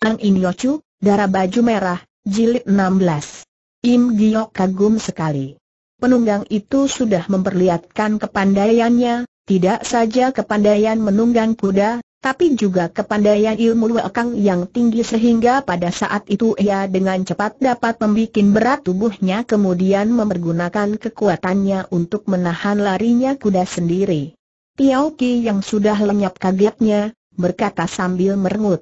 Ang Inyochu, Darah Baju Merah, Jilid 16. Im Giok kagum sekali. Penunggang itu sudah memperlihatkan kepandaiannya, tidak saja kepandaian menunggang kuda, tapi juga kepandaian ilmu wakang yang tinggi sehingga pada saat itu ia dengan cepat dapat membuat berat tubuhnya kemudian mempergunakan kekuatannya untuk menahan larinya kuda sendiri. Piao Ki yang sudah lenyap kagetnya, berkata sambil merengut.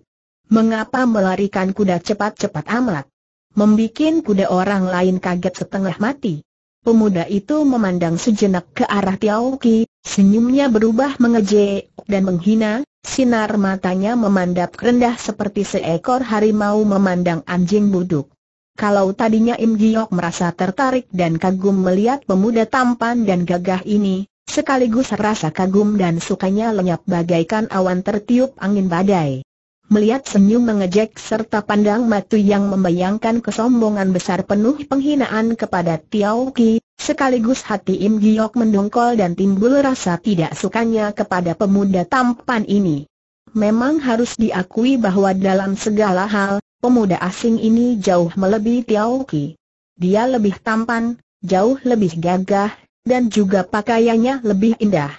Mengapa melarikan kuda cepat-cepat amat? Membikin kuda orang lain kaget setengah mati. Pemuda itu memandang sejenak ke arah Tiao Ki, senyumnya berubah mengejek dan menghina, sinar matanya memandap rendah seperti seekor harimau memandang anjing buduk. Kalau tadinya Im Giok merasa tertarik dan kagum melihat pemuda tampan dan gagah ini, sekaligus rasa kagum dan sukanya lenyap bagaikan awan tertiup angin badai melihat senyum mengejek serta pandang matu yang membayangkan kesombongan besar penuh penghinaan kepada Tiao Ki, sekaligus hati Im Giok mendongkol dan timbul rasa tidak sukanya kepada pemuda tampan ini. Memang harus diakui bahwa dalam segala hal, pemuda asing ini jauh melebihi Tiao Ki. Dia lebih tampan, jauh lebih gagah, dan juga pakaiannya lebih indah.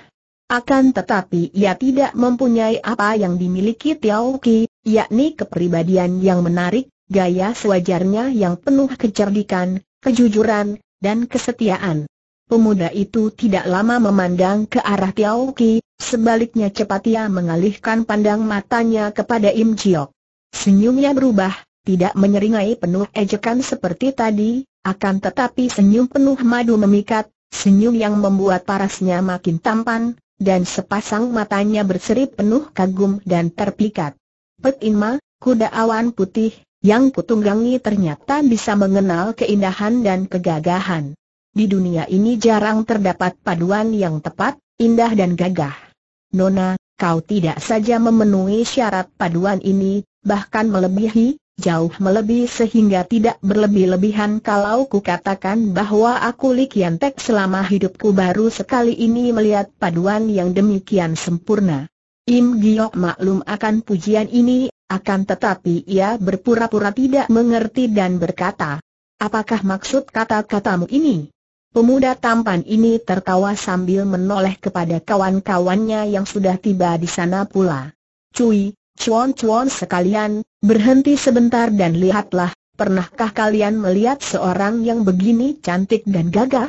Akan tetapi ia tidak mempunyai apa yang dimiliki Tiao Ki, yakni kepribadian yang menarik, gaya sewajarnya yang penuh kecerdikan, kejujuran, dan kesetiaan. Pemuda itu tidak lama memandang ke arah Tiao Ki, sebaliknya cepat ia mengalihkan pandang matanya kepada Im Chiok. Senyumnya berubah, tidak menyeringai penuh ejekan seperti tadi, akan tetapi senyum penuh madu memikat, senyum yang membuat parasnya makin tampan, dan sepasang matanya berseri penuh kagum dan terpikat. Pek Inma, kuda awan putih, yang kutunggangi ternyata bisa mengenal keindahan dan kegagahan. Di dunia ini jarang terdapat paduan yang tepat, indah dan gagah. Nona, kau tidak saja memenuhi syarat paduan ini, bahkan melebihi, jauh melebihi sehingga tidak berlebih-lebihan kalau ku katakan bahwa aku Li Kian Tek selama hidupku baru sekali ini melihat paduan yang demikian sempurna. Im Giok maklum akan pujian ini, akan tetapi ia berpura-pura tidak mengerti dan berkata, Apakah maksud kata-katamu ini? Pemuda tampan ini tertawa sambil menoleh kepada kawan-kawannya yang sudah tiba di sana pula. Cui, Cuan-cuan sekalian, berhenti sebentar dan lihatlah, pernahkah kalian melihat seorang yang begini cantik dan gagah?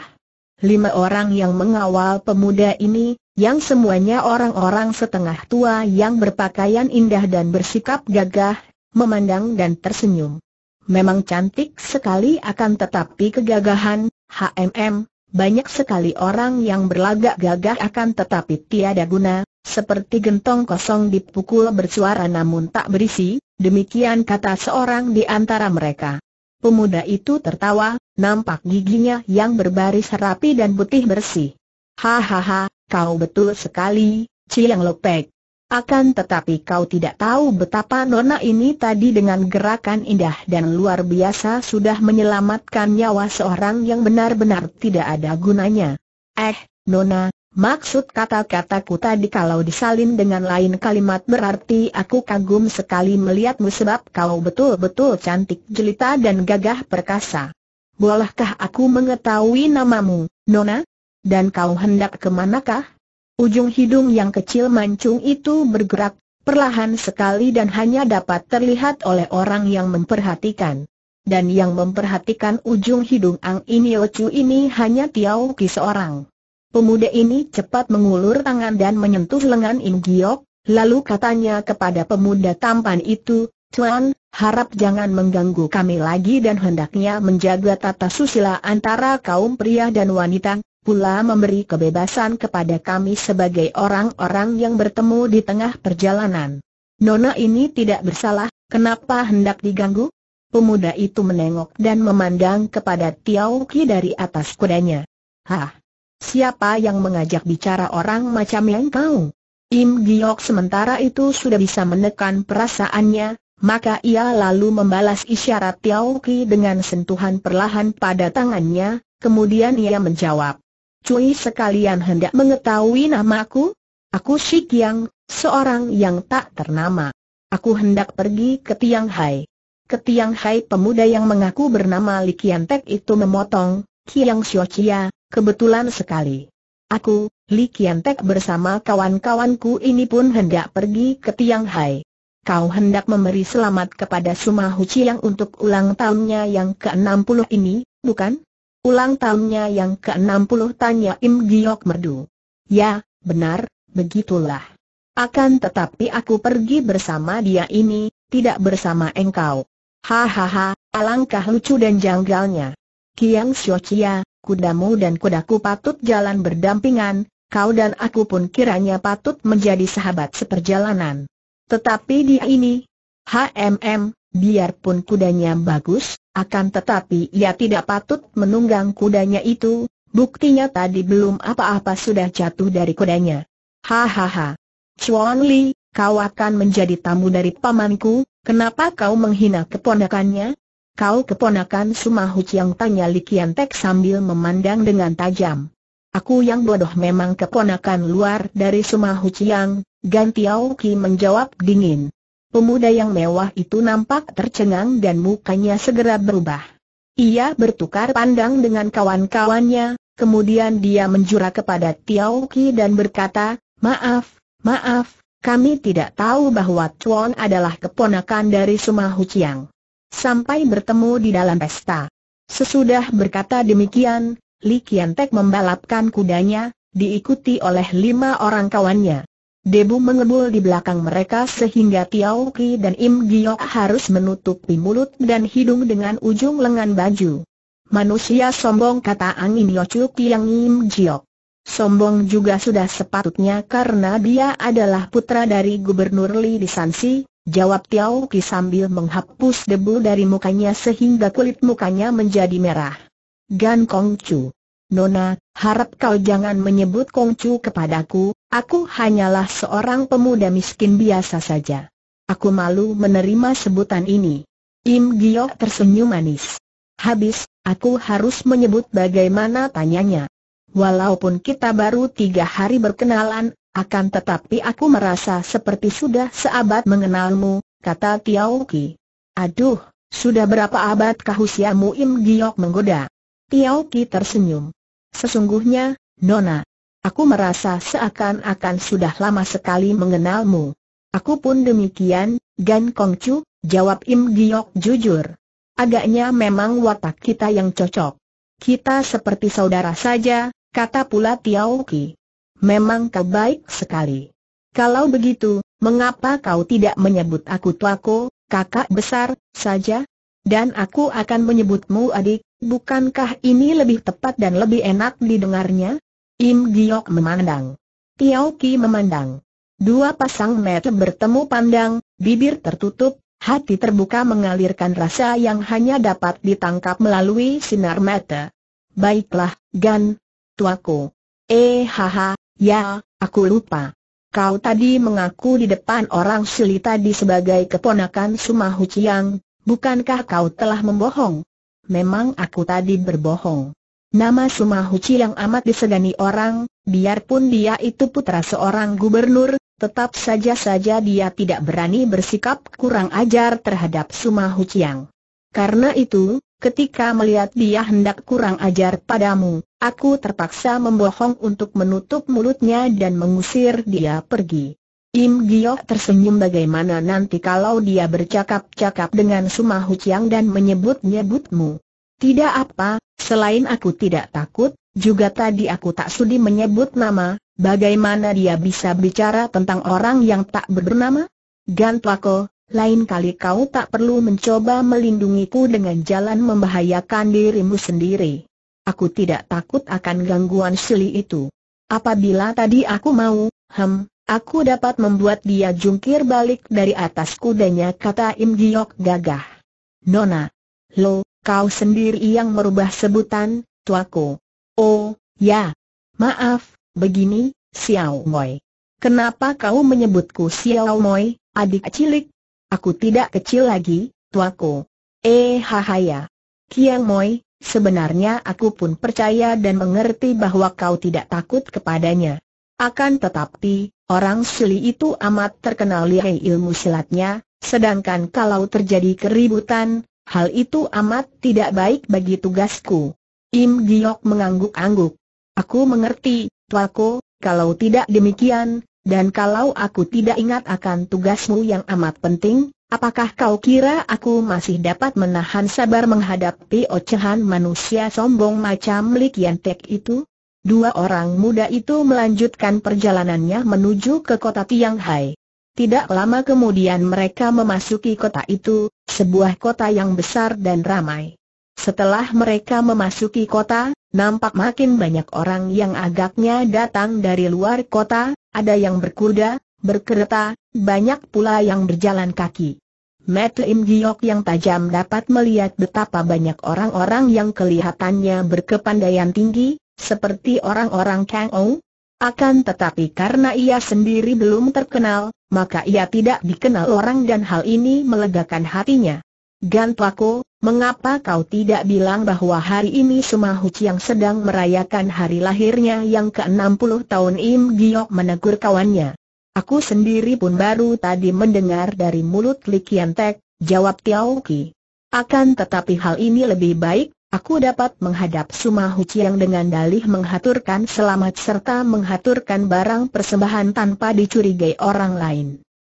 Lima orang yang mengawal pemuda ini, yang semuanya orang-orang setengah tua yang berpakaian indah dan bersikap gagah, memandang dan tersenyum. Memang cantik sekali akan tetapi kegagahan, HMM, banyak sekali orang yang berlagak gagah akan tetapi tiada guna, seperti gentong kosong dipukul bersuara namun tak berisi, demikian kata seorang di antara mereka. Pemuda itu tertawa, nampak giginya yang berbaris rapi dan putih bersih. Hahaha, kau betul sekali, Ciang Lopek. Akan tetapi kau tidak tahu betapa nona ini tadi dengan gerakan indah dan luar biasa sudah menyelamatkan nyawa seorang yang benar-benar tidak ada gunanya. Eh, nona, Maksud kata-kataku tadi kalau disalin dengan lain kalimat berarti aku kagum sekali melihatmu sebab kau betul-betul cantik jelita dan gagah perkasa. Bolehkah aku mengetahui namamu, Nona? Dan kau hendak kemanakah? Ujung hidung yang kecil mancung itu bergerak, perlahan sekali dan hanya dapat terlihat oleh orang yang memperhatikan. Dan yang memperhatikan ujung hidung Ang Inio Chu ini hanya Tiau Ki seorang. Pemuda ini cepat mengulur tangan dan menyentuh lengan Im Giok, lalu katanya kepada pemuda tampan itu, Tuan, harap jangan mengganggu kami lagi dan hendaknya menjaga tata susila antara kaum pria dan wanita, pula memberi kebebasan kepada kami sebagai orang-orang yang bertemu di tengah perjalanan. Nona ini tidak bersalah, kenapa hendak diganggu? Pemuda itu menengok dan memandang kepada Tiao Ki dari atas kudanya. Hah, Siapa yang mengajak bicara orang macam yang kau? Im Giok sementara itu sudah bisa menekan perasaannya, maka ia lalu membalas isyarat Tiao Ki dengan sentuhan perlahan pada tangannya, kemudian ia menjawab. Cui sekalian hendak mengetahui namaku? Aku Shik Yang, seorang yang tak ternama. Aku hendak pergi ke Tiang Hai. Ke Tiang Hai pemuda yang mengaku bernama Kian Tek itu memotong, Kiang Chia. Kebetulan sekali. Aku, Li Kiantek bersama kawan-kawanku ini pun hendak pergi ke Tiang Hai. Kau hendak memberi selamat kepada Huci yang untuk ulang tahunnya yang ke-60 ini, bukan? Ulang tahunnya yang ke-60 tanya Im Giok merdu. Ya, benar, begitulah. Akan tetapi aku pergi bersama dia ini, tidak bersama engkau. Hahaha, alangkah lucu dan janggalnya. Kiang Xiaochia, kudamu dan kudaku patut jalan berdampingan, kau dan aku pun kiranya patut menjadi sahabat seperjalanan. Tetapi di ini, HMM, biarpun kudanya bagus, akan tetapi ia tidak patut menunggang kudanya itu, buktinya tadi belum apa-apa sudah jatuh dari kudanya. Hahaha. Chuan Li, kau akan menjadi tamu dari pamanku, kenapa kau menghina keponakannya? Kau keponakan Sumahu Chiang tanya Likian Tek sambil memandang dengan tajam. Aku yang bodoh memang keponakan luar dari Sumahu Chiang, Gan Tiao menjawab dingin. Pemuda yang mewah itu nampak tercengang dan mukanya segera berubah. Ia bertukar pandang dengan kawan-kawannya, kemudian dia menjura kepada Tiao Ki dan berkata, Maaf, maaf, kami tidak tahu bahwa Chuan adalah keponakan dari Sumahu Chiang sampai bertemu di dalam pesta. Sesudah berkata demikian, Li Kiantek membalapkan kudanya, diikuti oleh lima orang kawannya. Debu mengebul di belakang mereka sehingga Tiao Ki dan Im Giok harus menutupi mulut dan hidung dengan ujung lengan baju. Manusia sombong kata angin Yochuk yang Im Giok. Sombong juga sudah sepatutnya karena dia adalah putra dari Gubernur Li di Sansi, Jawab Tiao Ki sambil menghapus debu dari mukanya sehingga kulit mukanya menjadi merah. Gan Kong Chu. Nona, harap kau jangan menyebut Kong Chu kepadaku, aku hanyalah seorang pemuda miskin biasa saja. Aku malu menerima sebutan ini. Im Giok tersenyum manis. Habis, aku harus menyebut bagaimana tanyanya. Walaupun kita baru tiga hari berkenalan, akan tetapi aku merasa seperti sudah seabad mengenalmu, kata Tiao Ki. Aduh, sudah berapa kah usiamu Im Giok menggoda? Tiao Ki tersenyum. Sesungguhnya, Nona, aku merasa seakan-akan sudah lama sekali mengenalmu. Aku pun demikian, Gan Kong Chu, jawab Im Giok jujur. Agaknya memang watak kita yang cocok. Kita seperti saudara saja, kata pula Tiao Ki memang kau baik sekali. Kalau begitu, mengapa kau tidak menyebut aku tuaku, kakak besar, saja? Dan aku akan menyebutmu adik, bukankah ini lebih tepat dan lebih enak didengarnya? Im Giok memandang. Tiao Ki memandang. Dua pasang mata bertemu pandang, bibir tertutup, hati terbuka mengalirkan rasa yang hanya dapat ditangkap melalui sinar mata. Baiklah, Gan, tuaku. Eh haha, Ya, aku lupa. Kau tadi mengaku di depan orang Sili tadi sebagai keponakan Sumahu Chiang, bukankah kau telah membohong? Memang aku tadi berbohong. Nama Sumahu Chiang amat disegani orang, biarpun dia itu putra seorang gubernur, tetap saja-saja dia tidak berani bersikap kurang ajar terhadap Sumahu Chiang. Karena itu, ketika melihat dia hendak kurang ajar padamu, aku terpaksa membohong untuk menutup mulutnya dan mengusir dia pergi. Im Giok tersenyum bagaimana nanti kalau dia bercakap-cakap dengan Sumahu Chiang dan menyebut-nyebutmu. Tidak apa, selain aku tidak takut, juga tadi aku tak sudi menyebut nama, bagaimana dia bisa bicara tentang orang yang tak bernama? Gantuako, lain kali kau tak perlu mencoba melindungiku dengan jalan membahayakan dirimu sendiri. Aku tidak takut akan gangguan Sili itu. Apabila tadi aku mau, hem, aku dapat membuat dia jungkir balik dari atas kudanya kata Im Giok gagah. Nona, lo, kau sendiri yang merubah sebutan, tuaku. Oh, ya. Maaf, begini, Xiao Moi. Kenapa kau menyebutku Xiao Moi, adik cilik? Aku tidak kecil lagi, tuaku. Eh hahaya. Kiang Moi, sebenarnya aku pun percaya dan mengerti bahwa kau tidak takut kepadanya. Akan tetapi, orang Sili itu amat terkenal lihai ilmu silatnya, sedangkan kalau terjadi keributan, hal itu amat tidak baik bagi tugasku. Im Giok mengangguk-angguk. Aku mengerti, tuaku, kalau tidak demikian, dan kalau aku tidak ingat akan tugasmu yang amat penting, apakah kau kira aku masih dapat menahan sabar menghadapi ocehan manusia sombong macam Li Kian Tek itu? Dua orang muda itu melanjutkan perjalanannya menuju ke kota Tianghai. Tidak lama kemudian mereka memasuki kota itu, sebuah kota yang besar dan ramai. Setelah mereka memasuki kota, nampak makin banyak orang yang agaknya datang dari luar kota, ada yang berkuda, berkereta, banyak pula yang berjalan kaki. Matt Lim Giok yang tajam dapat melihat betapa banyak orang-orang yang kelihatannya berkepandaian tinggi, seperti orang-orang Kang Ou. Akan tetapi karena ia sendiri belum terkenal, maka ia tidak dikenal orang dan hal ini melegakan hatinya. Gan Pako, Mengapa kau tidak bilang bahwa hari ini Sumahuci yang sedang merayakan hari lahirnya yang ke-60 tahun Im Giok menegur kawannya. Aku sendiri pun baru tadi mendengar dari mulut Li Kian jawab Tiao Ki. Akan tetapi hal ini lebih baik, aku dapat menghadap Sumahuci yang dengan dalih menghaturkan selamat serta menghaturkan barang persembahan tanpa dicurigai orang lain.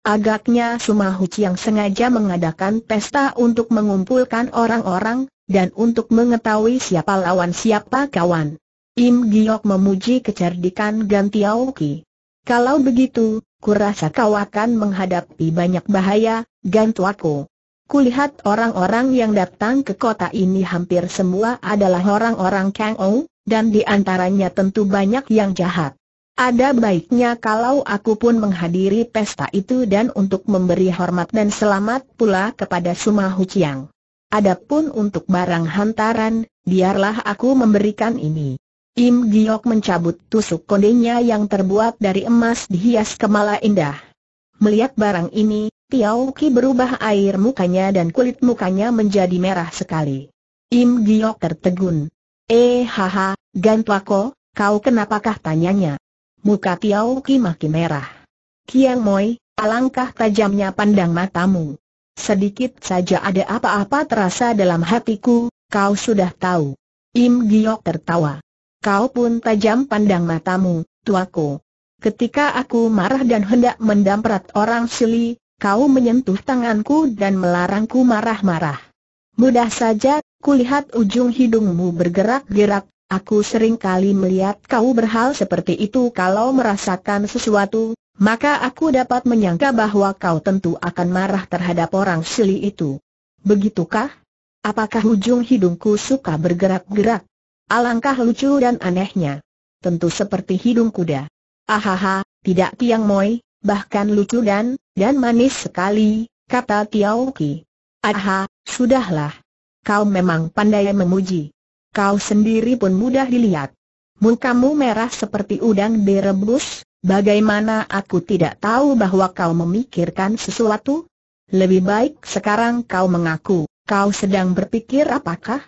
Agaknya Sumahuci yang sengaja mengadakan pesta untuk mengumpulkan orang-orang, dan untuk mengetahui siapa lawan siapa kawan. Im Giok memuji kecerdikan Gan Aoki. Kalau begitu, kurasa kau akan menghadapi banyak bahaya, Gan Ku Kulihat orang-orang yang datang ke kota ini hampir semua adalah orang-orang Kang Ou, dan di antaranya tentu banyak yang jahat. Ada baiknya kalau aku pun menghadiri pesta itu dan untuk memberi hormat dan selamat pula kepada Sumahu Chiang. Adapun untuk barang hantaran, biarlah aku memberikan ini. Im Giok mencabut tusuk kondenya yang terbuat dari emas dihias kemala indah. Melihat barang ini, Tiao Ki berubah air mukanya dan kulit mukanya menjadi merah sekali. Im Giok tertegun. Eh haha, Gantwako, kau kenapakah tanyanya? Muka Tiao Ki makin merah. Kiang Moi, alangkah tajamnya pandang matamu. Sedikit saja ada apa-apa terasa dalam hatiku, kau sudah tahu. Im Giok tertawa. Kau pun tajam pandang matamu, tuaku. Ketika aku marah dan hendak mendamprat orang Sili, kau menyentuh tanganku dan melarangku marah-marah. Mudah saja, kulihat ujung hidungmu bergerak-gerak, Aku sering kali melihat kau berhal seperti itu kalau merasakan sesuatu, maka aku dapat menyangka bahwa kau tentu akan marah terhadap orang sili itu. Begitukah? Apakah ujung hidungku suka bergerak-gerak? Alangkah lucu dan anehnya. Tentu seperti hidung kuda. Ahaha, tidak tiang moy, bahkan lucu dan, dan manis sekali, kata Tiauki. Ki. Aha, sudahlah. Kau memang pandai memuji. Kau sendiri pun mudah dilihat. Mukamu merah seperti udang direbus, bagaimana aku tidak tahu bahwa kau memikirkan sesuatu? Lebih baik sekarang kau mengaku, kau sedang berpikir apakah?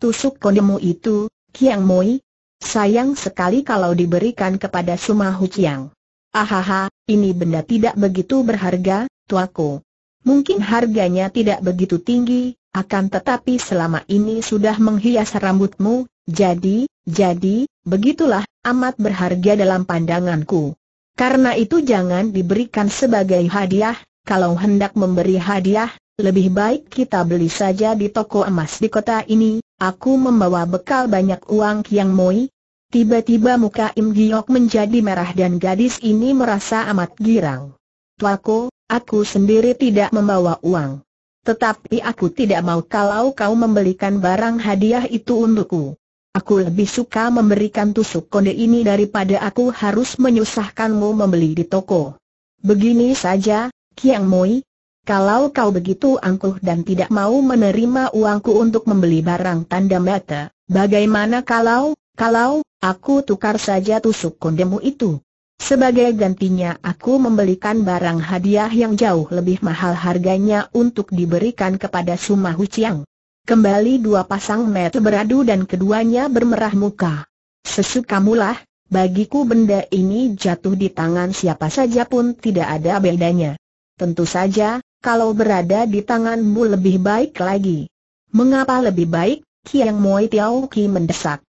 Tusuk kondemu itu, Kiang Moi. Sayang sekali kalau diberikan kepada Sumahu Chiang. Ahaha, ini benda tidak begitu berharga, tuaku. Mungkin harganya tidak begitu tinggi, akan tetapi selama ini sudah menghias rambutmu, jadi, jadi, begitulah, amat berharga dalam pandanganku. Karena itu jangan diberikan sebagai hadiah, kalau hendak memberi hadiah, lebih baik kita beli saja di toko emas di kota ini, aku membawa bekal banyak uang Kiang Moi. Tiba-tiba muka Im Giok menjadi merah dan gadis ini merasa amat girang. Tuaku, aku sendiri tidak membawa uang. Tetapi aku tidak mau kalau kau membelikan barang hadiah itu untukku. Aku lebih suka memberikan tusuk konde ini daripada aku harus menyusahkanmu membeli di toko. Begini saja, Kiang Moi. Kalau kau begitu angkuh dan tidak mau menerima uangku untuk membeli barang tanda mata, bagaimana kalau, kalau, aku tukar saja tusuk kondemu itu? Sebagai gantinya aku membelikan barang hadiah yang jauh lebih mahal harganya untuk diberikan kepada Sumahu Chiang. Kembali dua pasang mata beradu dan keduanya bermerah muka. Sesukamulah, bagiku benda ini jatuh di tangan siapa saja pun tidak ada bedanya. Tentu saja, kalau berada di tanganmu lebih baik lagi. Mengapa lebih baik? Kiang Moi Tiao Ki mendesak.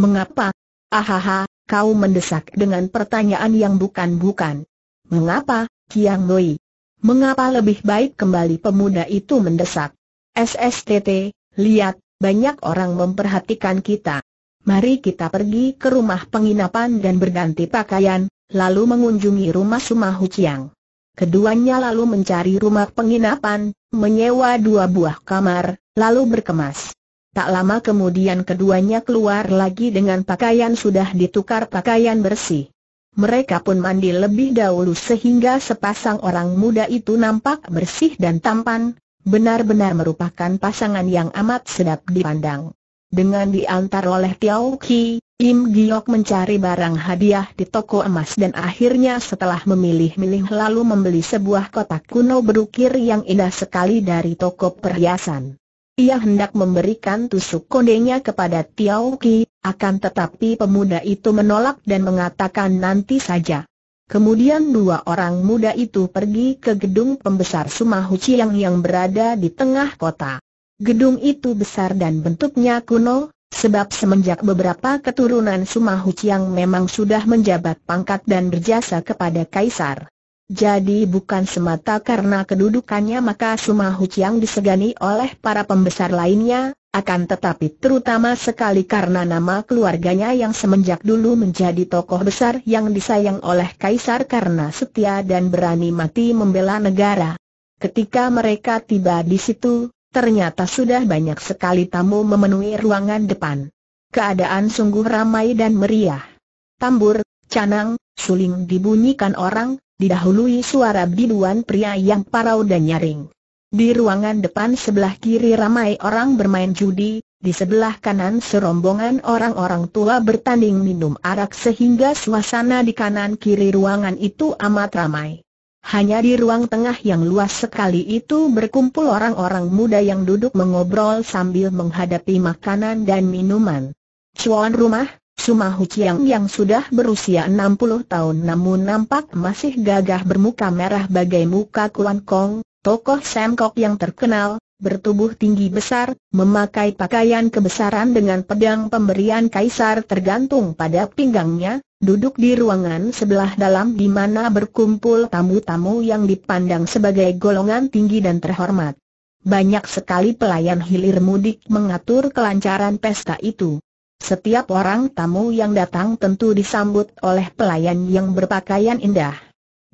Mengapa? Ahaha, kau mendesak dengan pertanyaan yang bukan-bukan. Mengapa, Kiang Lui? Mengapa lebih baik kembali pemuda itu mendesak? SSTT, lihat, banyak orang memperhatikan kita. Mari kita pergi ke rumah penginapan dan berganti pakaian, lalu mengunjungi rumah Sumahu Chiang. Keduanya lalu mencari rumah penginapan, menyewa dua buah kamar, lalu berkemas. Tak lama kemudian keduanya keluar lagi dengan pakaian sudah ditukar pakaian bersih. Mereka pun mandi lebih dahulu sehingga sepasang orang muda itu nampak bersih dan tampan, benar-benar merupakan pasangan yang amat sedap dipandang. Dengan diantar oleh Tiao Ki, Im Giok mencari barang hadiah di toko emas dan akhirnya setelah memilih-milih lalu membeli sebuah kotak kuno berukir yang indah sekali dari toko perhiasan. Ia hendak memberikan tusuk kondenya kepada Tiao Ki, akan tetapi pemuda itu menolak dan mengatakan nanti saja. Kemudian dua orang muda itu pergi ke gedung pembesar Sumahu Sumahuciang yang berada di tengah kota. Gedung itu besar dan bentuknya kuno, sebab semenjak beberapa keturunan Sumahu Sumahuciang memang sudah menjabat pangkat dan berjasa kepada kaisar. Jadi bukan semata karena kedudukannya maka Sumahu Huciang disegani oleh para pembesar lainnya, akan tetapi terutama sekali karena nama keluarganya yang semenjak dulu menjadi tokoh besar yang disayang oleh Kaisar karena setia dan berani mati membela negara. Ketika mereka tiba di situ, ternyata sudah banyak sekali tamu memenuhi ruangan depan. Keadaan sungguh ramai dan meriah. Tambur, canang, suling dibunyikan orang, didahului suara biduan pria yang parau dan nyaring. Di ruangan depan sebelah kiri ramai orang bermain judi, di sebelah kanan serombongan orang-orang tua bertanding minum arak sehingga suasana di kanan kiri ruangan itu amat ramai. Hanya di ruang tengah yang luas sekali itu berkumpul orang-orang muda yang duduk mengobrol sambil menghadapi makanan dan minuman. Cuan rumah, Sumahu Chiang yang sudah berusia 60 tahun namun nampak masih gagah bermuka merah bagai muka Kuan Kong, tokoh Semkok yang terkenal, bertubuh tinggi besar, memakai pakaian kebesaran dengan pedang pemberian kaisar tergantung pada pinggangnya, duduk di ruangan sebelah dalam di mana berkumpul tamu-tamu yang dipandang sebagai golongan tinggi dan terhormat. Banyak sekali pelayan hilir mudik mengatur kelancaran pesta itu. Setiap orang tamu yang datang tentu disambut oleh pelayan yang berpakaian indah.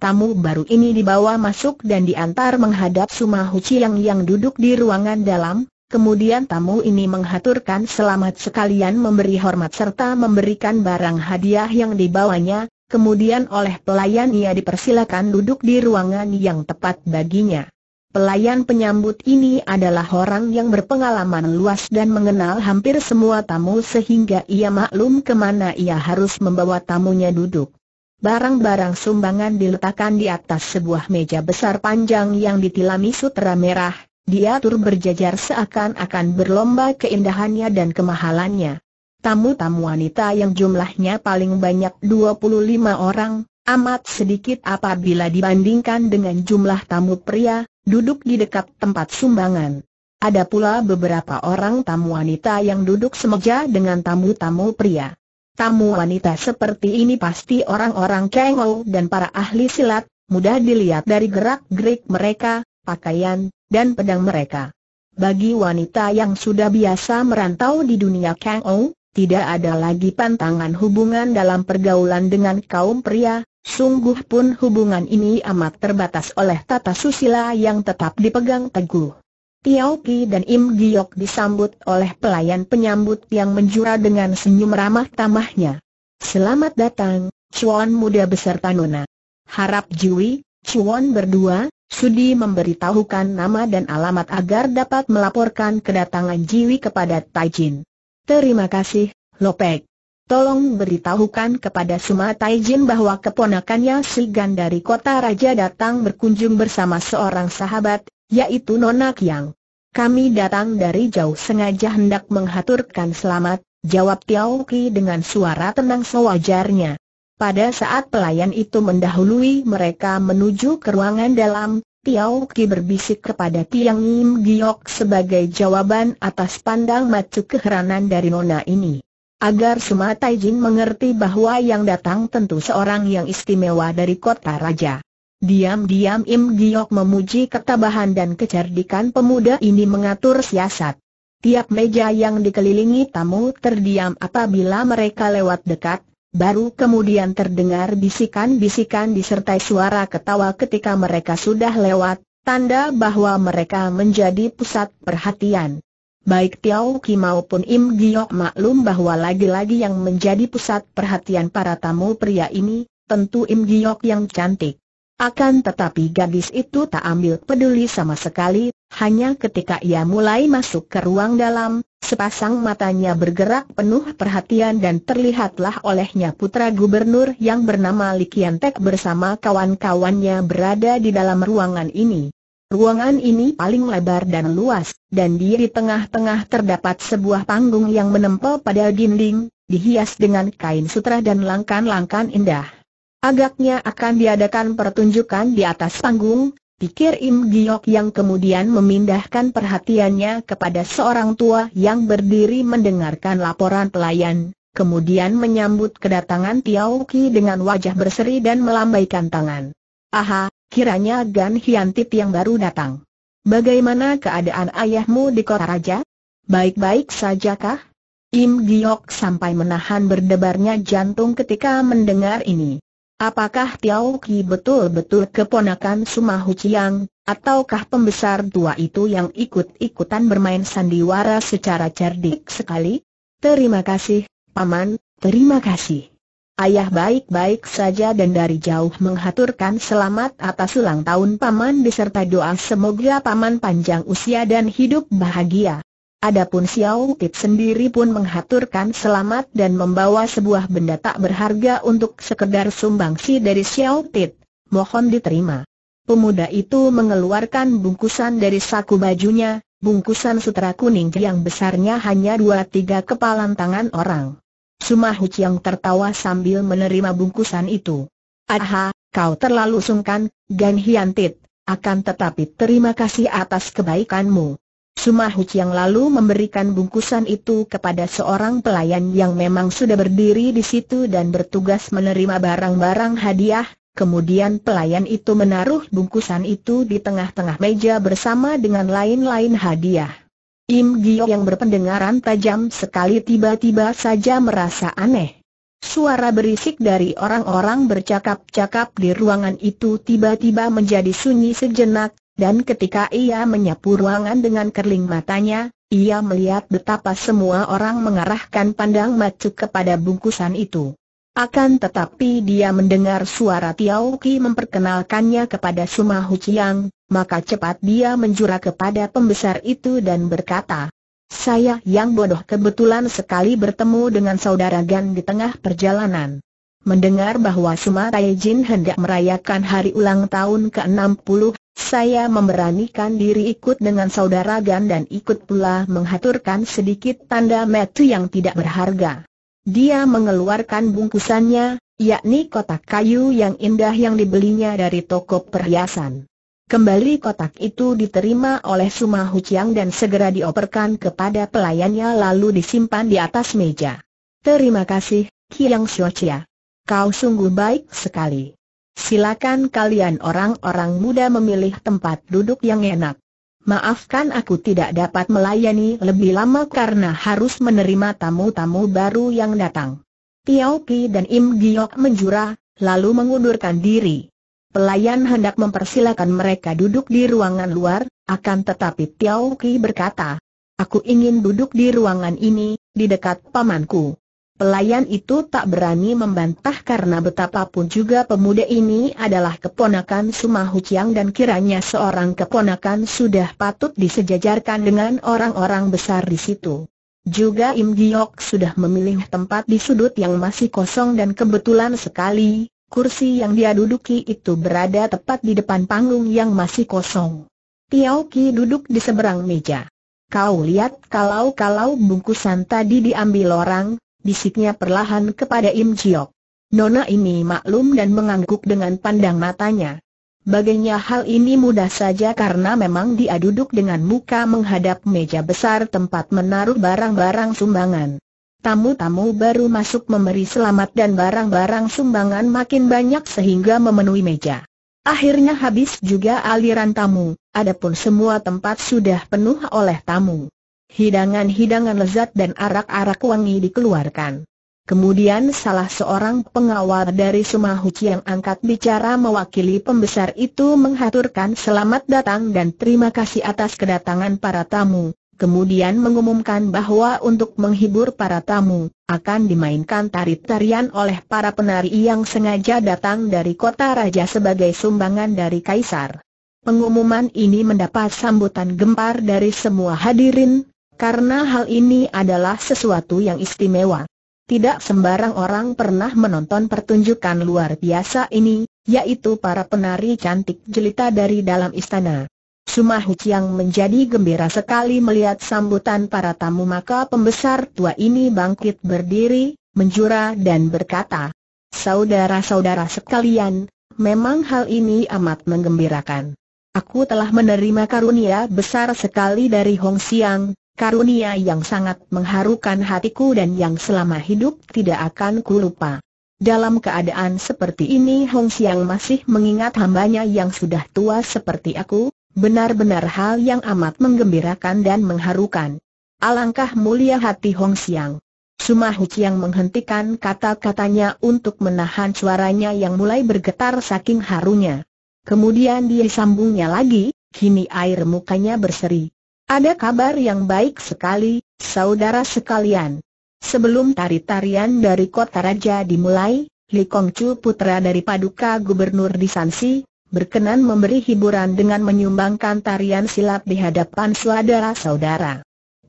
Tamu baru ini dibawa masuk dan diantar menghadap Sumahu Chiang yang duduk di ruangan dalam, kemudian tamu ini menghaturkan selamat sekalian memberi hormat serta memberikan barang hadiah yang dibawanya, kemudian oleh pelayan ia dipersilakan duduk di ruangan yang tepat baginya. Pelayan penyambut ini adalah orang yang berpengalaman luas dan mengenal hampir semua tamu sehingga ia maklum kemana ia harus membawa tamunya duduk. Barang-barang sumbangan diletakkan di atas sebuah meja besar panjang yang ditilami sutra merah, diatur berjajar seakan-akan berlomba keindahannya dan kemahalannya. Tamu-tamu wanita yang jumlahnya paling banyak 25 orang, amat sedikit apabila dibandingkan dengan jumlah tamu pria, duduk di dekat tempat sumbangan. Ada pula beberapa orang tamu wanita yang duduk semeja dengan tamu-tamu pria. Tamu wanita seperti ini pasti orang-orang Kengou dan para ahli silat, mudah dilihat dari gerak-gerik mereka, pakaian, dan pedang mereka. Bagi wanita yang sudah biasa merantau di dunia Kengou, tidak ada lagi pantangan hubungan dalam pergaulan dengan kaum pria, Sungguh pun hubungan ini amat terbatas oleh tata susila yang tetap dipegang teguh. Tiao Ki dan Im Giok disambut oleh pelayan penyambut yang menjura dengan senyum ramah tamahnya. Selamat datang, Chuan muda beserta Nona. Harap Jui, Chuan berdua, Sudi memberitahukan nama dan alamat agar dapat melaporkan kedatangan Jiwi kepada Taijin. Terima kasih, Lopek. Tolong beritahukan kepada Suma Taijin bahwa keponakannya si Gan dari kota raja datang berkunjung bersama seorang sahabat, yaitu Nona Kiang. Kami datang dari jauh sengaja hendak menghaturkan selamat, jawab Tiao Ki dengan suara tenang sewajarnya. Pada saat pelayan itu mendahului mereka menuju ke ruangan dalam, Tiao Ki berbisik kepada Tiang Im Giok sebagai jawaban atas pandang macu keheranan dari nona ini agar semua Jin mengerti bahwa yang datang tentu seorang yang istimewa dari kota raja. Diam-diam Im Giok memuji ketabahan dan kecerdikan pemuda ini mengatur siasat. Tiap meja yang dikelilingi tamu terdiam apabila mereka lewat dekat, baru kemudian terdengar bisikan-bisikan disertai suara ketawa ketika mereka sudah lewat, tanda bahwa mereka menjadi pusat perhatian. Baik Tiau Ki maupun Im Giok maklum bahwa lagi-lagi yang menjadi pusat perhatian para tamu pria ini, tentu Im Giok yang cantik. Akan tetapi gadis itu tak ambil peduli sama sekali, hanya ketika ia mulai masuk ke ruang dalam, sepasang matanya bergerak penuh perhatian dan terlihatlah olehnya putra gubernur yang bernama Likian Tek bersama kawan-kawannya berada di dalam ruangan ini. Ruangan ini paling lebar dan luas, dan di tengah-tengah terdapat sebuah panggung yang menempel pada dinding, dihias dengan kain sutra dan langkan-langkan indah. Agaknya akan diadakan pertunjukan di atas panggung, pikir Im Giok yang kemudian memindahkan perhatiannya kepada seorang tua yang berdiri mendengarkan laporan pelayan, kemudian menyambut kedatangan Tiao Ki dengan wajah berseri dan melambaikan tangan. Aha, kiranya Gan Hyantip yang baru datang. Bagaimana keadaan ayahmu di kota raja? Baik-baik sajakah? Im Giok sampai menahan berdebarnya jantung ketika mendengar ini. Apakah Tiao Ki betul-betul keponakan Sumahu Chiang, ataukah pembesar tua itu yang ikut-ikutan bermain sandiwara secara cerdik sekali? Terima kasih, Paman, terima kasih. Ayah baik-baik saja dan dari jauh menghaturkan selamat atas ulang tahun paman beserta doa semoga paman panjang usia dan hidup bahagia. Adapun Xiao Tit sendiri pun menghaturkan selamat dan membawa sebuah benda tak berharga untuk sekedar sumbangsi dari Xiao Tit. Mohon diterima. Pemuda itu mengeluarkan bungkusan dari saku bajunya, bungkusan sutra kuning yang besarnya hanya dua tiga kepalan tangan orang. Suma Hu tertawa sambil menerima bungkusan itu. Aha, kau terlalu sungkan, Gan Hiantit, akan tetapi terima kasih atas kebaikanmu. Suma Hu lalu memberikan bungkusan itu kepada seorang pelayan yang memang sudah berdiri di situ dan bertugas menerima barang-barang hadiah, kemudian pelayan itu menaruh bungkusan itu di tengah-tengah meja bersama dengan lain-lain hadiah. Im Gio yang berpendengaran tajam sekali tiba-tiba saja merasa aneh. Suara berisik dari orang-orang bercakap-cakap di ruangan itu tiba-tiba menjadi sunyi sejenak, dan ketika ia menyapu ruangan dengan kerling matanya, ia melihat betapa semua orang mengarahkan pandang macu kepada bungkusan itu. Akan tetapi dia mendengar suara Tiao Ki memperkenalkannya kepada Sumahu Chiang, maka cepat dia menjura kepada pembesar itu dan berkata, saya yang bodoh kebetulan sekali bertemu dengan saudara Gan di tengah perjalanan. Mendengar bahwa Sumatai Jin hendak merayakan hari ulang tahun ke-60, saya memberanikan diri ikut dengan saudara Gan dan ikut pula menghaturkan sedikit tanda metu yang tidak berharga. Dia mengeluarkan bungkusannya, yakni kotak kayu yang indah yang dibelinya dari toko perhiasan. Kembali kotak itu diterima oleh Suma Huciang dan segera dioperkan kepada pelayannya lalu disimpan di atas meja. Terima kasih, Kiang Xiochia. Kau sungguh baik sekali. Silakan kalian orang-orang muda memilih tempat duduk yang enak. Maafkan aku tidak dapat melayani lebih lama karena harus menerima tamu-tamu baru yang datang. Tiao Pi dan Im Giok menjura, lalu mengundurkan diri. Pelayan hendak mempersilakan mereka duduk di ruangan luar, akan tetapi Tiao Ki berkata, Aku ingin duduk di ruangan ini, di dekat pamanku. Pelayan itu tak berani membantah karena betapapun juga pemuda ini adalah keponakan Sumahu Chiang dan kiranya seorang keponakan sudah patut disejajarkan dengan orang-orang besar di situ. Juga Im Giok sudah memilih tempat di sudut yang masih kosong dan kebetulan sekali, Kursi yang dia duduki itu berada tepat di depan panggung yang masih kosong. Tiao Ki duduk di seberang meja. Kau lihat kalau-kalau bungkusan tadi diambil orang, bisiknya perlahan kepada Im Jiok. Nona ini maklum dan mengangguk dengan pandang matanya. Baginya hal ini mudah saja karena memang dia duduk dengan muka menghadap meja besar tempat menaruh barang-barang sumbangan. Tamu-tamu baru masuk memberi selamat dan barang-barang sumbangan makin banyak sehingga memenuhi meja. Akhirnya habis juga aliran tamu, adapun semua tempat sudah penuh oleh tamu. Hidangan-hidangan lezat dan arak-arak wangi dikeluarkan. Kemudian salah seorang pengawal dari Sumahuci yang angkat bicara mewakili pembesar itu menghaturkan selamat datang dan terima kasih atas kedatangan para tamu, kemudian mengumumkan bahwa untuk menghibur para tamu, akan dimainkan tari-tarian oleh para penari yang sengaja datang dari kota raja sebagai sumbangan dari kaisar. Pengumuman ini mendapat sambutan gempar dari semua hadirin, karena hal ini adalah sesuatu yang istimewa. Tidak sembarang orang pernah menonton pertunjukan luar biasa ini, yaitu para penari cantik jelita dari dalam istana. Sumah yang menjadi gembira sekali melihat sambutan para tamu maka pembesar tua ini bangkit berdiri, menjura dan berkata, Saudara-saudara sekalian, memang hal ini amat menggembirakan. Aku telah menerima karunia besar sekali dari Hong Siang, karunia yang sangat mengharukan hatiku dan yang selama hidup tidak akan kulupa. Dalam keadaan seperti ini Hong Siang masih mengingat hambanya yang sudah tua seperti aku, Benar-benar hal yang amat menggembirakan dan mengharukan. Alangkah mulia hati Hong Xiang. Sumahu Chiang menghentikan kata-katanya untuk menahan suaranya yang mulai bergetar saking harunya. Kemudian dia sambungnya lagi, kini air mukanya berseri. Ada kabar yang baik sekali, saudara sekalian. Sebelum tari-tarian dari kota raja dimulai, Li Chu putra dari Paduka Gubernur di Sansi, berkenan memberi hiburan dengan menyumbangkan tarian silat di hadapan saudara-saudara.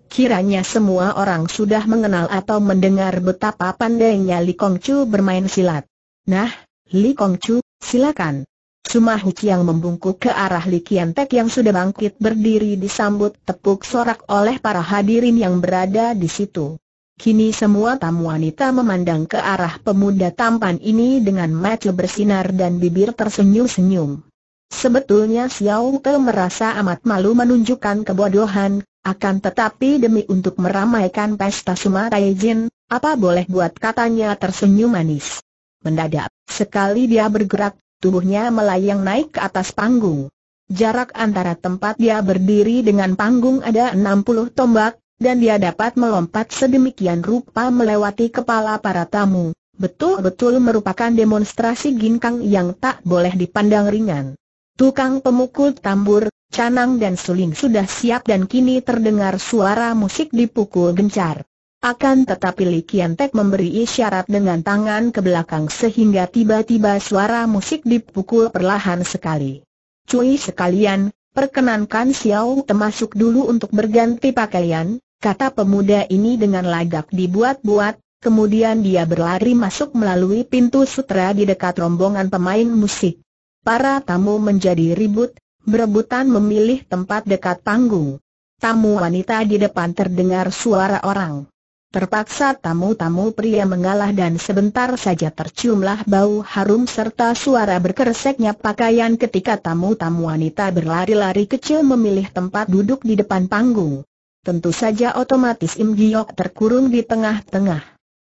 Kiranya semua orang sudah mengenal atau mendengar betapa pandainya Li Kongcu bermain silat. Nah, Li Kongcu, silakan. Sumahu yang membungkuk ke arah Li Kiantek yang sudah bangkit berdiri disambut tepuk sorak oleh para hadirin yang berada di situ. Kini semua tamu wanita memandang ke arah pemuda tampan ini dengan mata bersinar dan bibir tersenyum-senyum. Sebetulnya Xiao Te merasa amat malu menunjukkan kebodohan, akan tetapi demi untuk meramaikan pesta Sumatera Jin, apa boleh buat katanya tersenyum manis. Mendadak, sekali dia bergerak, tubuhnya melayang naik ke atas panggung. Jarak antara tempat dia berdiri dengan panggung ada 60 tombak, dan dia dapat melompat sedemikian rupa melewati kepala para tamu, betul-betul merupakan demonstrasi ginkang yang tak boleh dipandang ringan. Tukang pemukul tambur, canang dan suling sudah siap dan kini terdengar suara musik dipukul gencar. Akan tetapi Li Kian Tek memberi isyarat dengan tangan ke belakang sehingga tiba-tiba suara musik dipukul perlahan sekali. Cui sekalian, perkenankan Xiao termasuk dulu untuk berganti pakaian, kata pemuda ini dengan lagak dibuat-buat, kemudian dia berlari masuk melalui pintu sutra di dekat rombongan pemain musik. Para tamu menjadi ribut, berebutan memilih tempat dekat panggung. Tamu wanita di depan terdengar suara orang. Terpaksa tamu-tamu pria mengalah dan sebentar saja terciumlah bau harum serta suara berkereseknya pakaian ketika tamu-tamu wanita berlari-lari kecil memilih tempat duduk di depan panggung tentu saja otomatis Im Giok terkurung di tengah-tengah.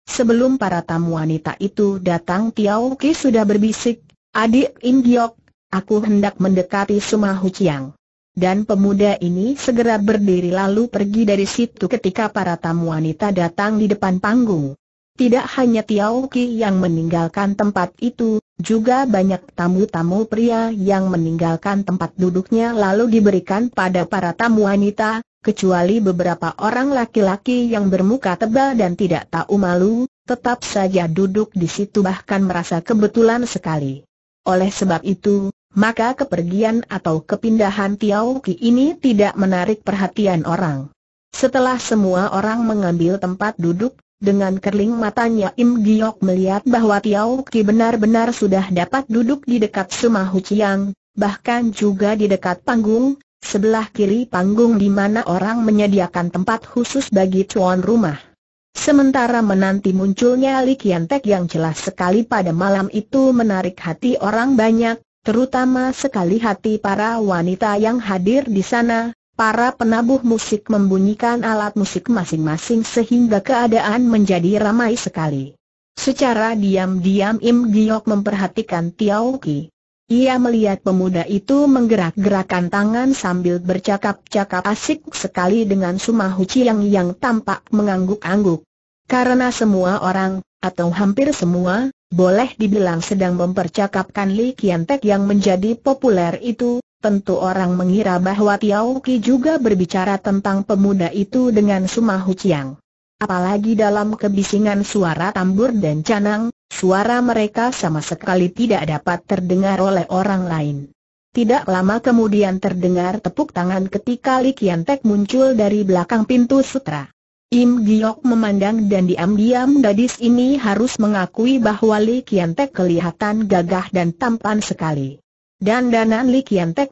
Sebelum para tamu wanita itu datang Tiao Ki sudah berbisik, Adik Im Giok, aku hendak mendekati Sumahu Chiang. Dan pemuda ini segera berdiri lalu pergi dari situ ketika para tamu wanita datang di depan panggung. Tidak hanya Tiao Ki yang meninggalkan tempat itu, juga banyak tamu-tamu pria yang meninggalkan tempat duduknya lalu diberikan pada para tamu wanita, kecuali beberapa orang laki-laki yang bermuka tebal dan tidak tahu malu, tetap saja duduk di situ bahkan merasa kebetulan sekali. Oleh sebab itu, maka kepergian atau kepindahan Tiao Ki ini tidak menarik perhatian orang. Setelah semua orang mengambil tempat duduk, dengan kerling matanya Im Giok melihat bahwa Tiao Ki benar-benar sudah dapat duduk di dekat Sumahu Chiang, bahkan juga di dekat panggung, sebelah kiri panggung di mana orang menyediakan tempat khusus bagi tuan rumah. Sementara menanti munculnya Li Kian Tek yang jelas sekali pada malam itu menarik hati orang banyak, terutama sekali hati para wanita yang hadir di sana, Para penabuh musik membunyikan alat musik masing-masing sehingga keadaan menjadi ramai sekali. Secara diam-diam Im Giok memperhatikan Tiao Ki. Ia melihat pemuda itu menggerak-gerakan tangan sambil bercakap-cakap asik sekali dengan Sumahuci yang yang tampak mengangguk-angguk. Karena semua orang, atau hampir semua, boleh dibilang sedang mempercakapkan Li Kian Tek yang menjadi populer itu, Tentu orang mengira bahwa Tiao Ki juga berbicara tentang pemuda itu dengan Suma Huciang. Apalagi dalam kebisingan suara tambur dan canang, suara mereka sama sekali tidak dapat terdengar oleh orang lain. Tidak lama kemudian terdengar tepuk tangan ketika Li Kian muncul dari belakang pintu sutra. Im Giok memandang dan diam-diam gadis ini harus mengakui bahwa Li Kian kelihatan gagah dan tampan sekali. Dan Danan Li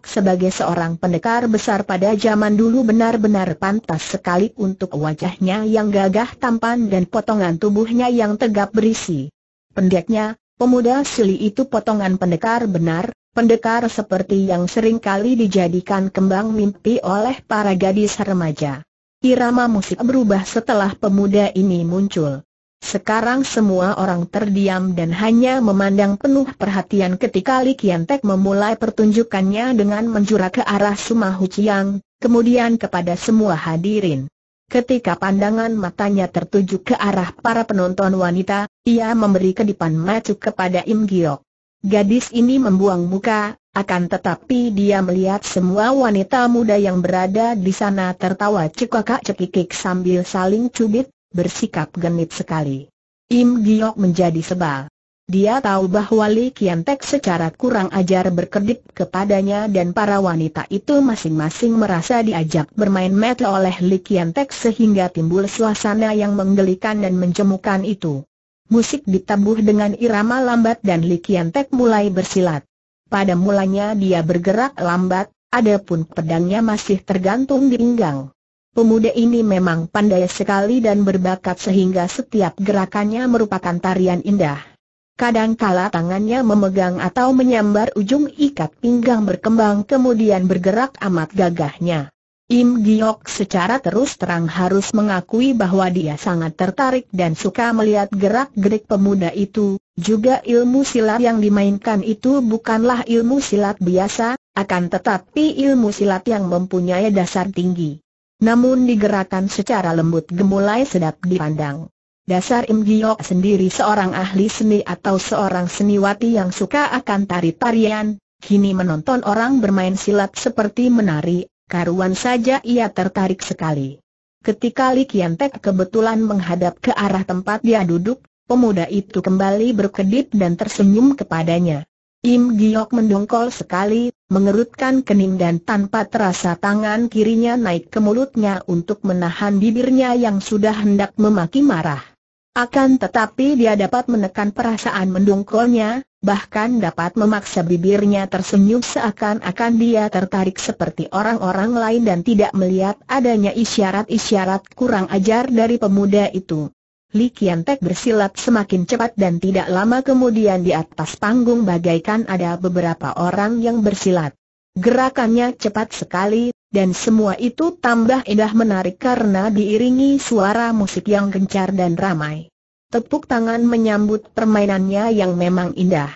sebagai seorang pendekar besar pada zaman dulu benar-benar pantas sekali untuk wajahnya yang gagah tampan dan potongan tubuhnya yang tegap berisi. Pendeknya, pemuda Sili itu potongan pendekar benar, pendekar seperti yang sering kali dijadikan kembang mimpi oleh para gadis remaja. Irama musik berubah setelah pemuda ini muncul. Sekarang semua orang terdiam dan hanya memandang penuh perhatian ketika Li Kian memulai pertunjukannya dengan menjurah ke arah Sumahu Chiang, kemudian kepada semua hadirin. Ketika pandangan matanya tertuju ke arah para penonton wanita, ia memberi kedipan macu kepada Im Giok. Gadis ini membuang muka, akan tetapi dia melihat semua wanita muda yang berada di sana tertawa cekakak cekikik sambil saling cubit, bersikap genit sekali. Im Giok menjadi sebal. Dia tahu bahwa Li Kian Tek secara kurang ajar berkedip kepadanya dan para wanita itu masing-masing merasa diajak bermain meta oleh Li Kian Tek sehingga timbul suasana yang menggelikan dan mencemukan itu. Musik ditabuh dengan irama lambat dan Li Kian Tek mulai bersilat. Pada mulanya dia bergerak lambat, adapun pedangnya masih tergantung di pinggang. Pemuda ini memang pandai sekali dan berbakat sehingga setiap gerakannya merupakan tarian indah. Kadangkala tangannya memegang atau menyambar ujung ikat pinggang berkembang kemudian bergerak amat gagahnya. Im Giok secara terus terang harus mengakui bahwa dia sangat tertarik dan suka melihat gerak-gerik pemuda itu, juga ilmu silat yang dimainkan itu bukanlah ilmu silat biasa, akan tetapi ilmu silat yang mempunyai dasar tinggi namun digerakkan secara lembut gemulai sedap dipandang. Dasar Im Giok sendiri seorang ahli seni atau seorang seniwati yang suka akan tari-tarian, kini menonton orang bermain silat seperti menari, karuan saja ia tertarik sekali. Ketika Li Kiantek kebetulan menghadap ke arah tempat dia duduk, pemuda itu kembali berkedip dan tersenyum kepadanya. Im Giok mendongkol sekali, mengerutkan kening dan tanpa terasa tangan kirinya naik ke mulutnya untuk menahan bibirnya yang sudah hendak memaki marah. Akan tetapi dia dapat menekan perasaan mendongkolnya, bahkan dapat memaksa bibirnya tersenyum seakan-akan dia tertarik seperti orang-orang lain dan tidak melihat adanya isyarat-isyarat kurang ajar dari pemuda itu. Li Tek bersilat semakin cepat dan tidak lama kemudian di atas panggung bagaikan ada beberapa orang yang bersilat. Gerakannya cepat sekali, dan semua itu tambah indah menarik karena diiringi suara musik yang gencar dan ramai. Tepuk tangan menyambut permainannya yang memang indah.